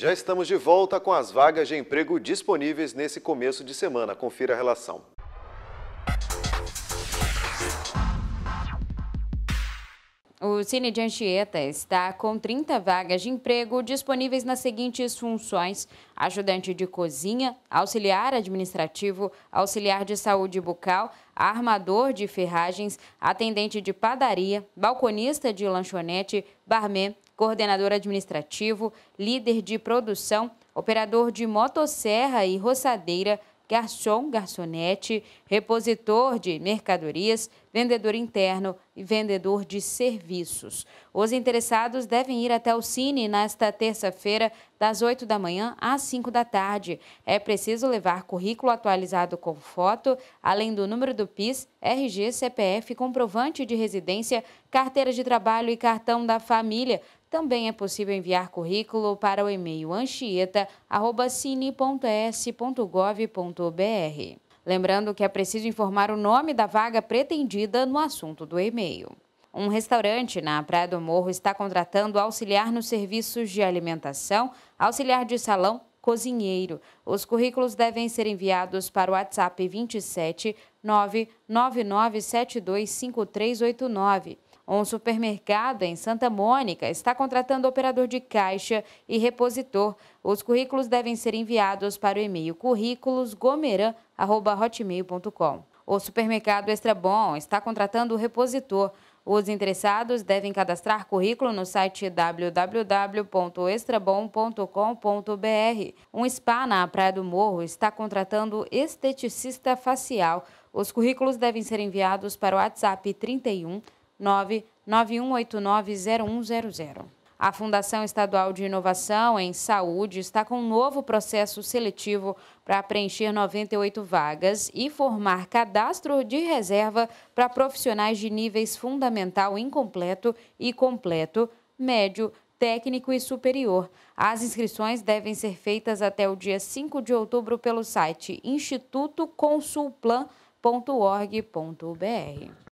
Já estamos de volta com as vagas de emprego disponíveis nesse começo de semana. Confira a relação. O Cine de Anchieta está com 30 vagas de emprego disponíveis nas seguintes funções: ajudante de cozinha, auxiliar administrativo, auxiliar de saúde bucal, armador de ferragens, atendente de padaria, balconista de lanchonete, barman, coordenador administrativo, líder de produção, operador de motosserra e roçadeira, garçom, garçonete, repositor de mercadorias, vendedor interno e vendedor de serviços. Os interessados devem ir até o Cine nesta terça-feira, das 8 da manhã às 5 da tarde. É preciso levar currículo atualizado com foto, além do número do PIS, RG, CPF, comprovante de residência, carteira de trabalho e cartão da família. Também é possível enviar currículo para o e-mail anchieta.cine.s.gov.br. Lembrando que é preciso informar o nome da vaga pretendida no assunto do e-mail. Um restaurante na Praia do Morro está contratando auxiliar nos serviços de alimentação, auxiliar de salão, cozinheiro. Os currículos devem ser enviados para o WhatsApp 27 999725389. Um supermercado em Santa Mônica está contratando operador de caixa e repositor. Os currículos devem ser enviados para o e-mail currículosgomeran.hotmail.com. O supermercado Extra Bom está contratando o repositor. Os interessados devem cadastrar currículo no site www.extrabom.com.br. Um spa na Praia do Morro está contratando esteticista facial. Os currículos devem ser enviados para o WhatsApp 31 991890100. A Fundação Estadual de Inovação em Saúde está com um novo processo seletivo para preencher 98 vagas e formar cadastro de reserva para profissionais de níveis fundamental incompleto e completo, médio, técnico e superior. As inscrições devem ser feitas até o dia 5 de outubro pelo site institutoconsulplan.org.br.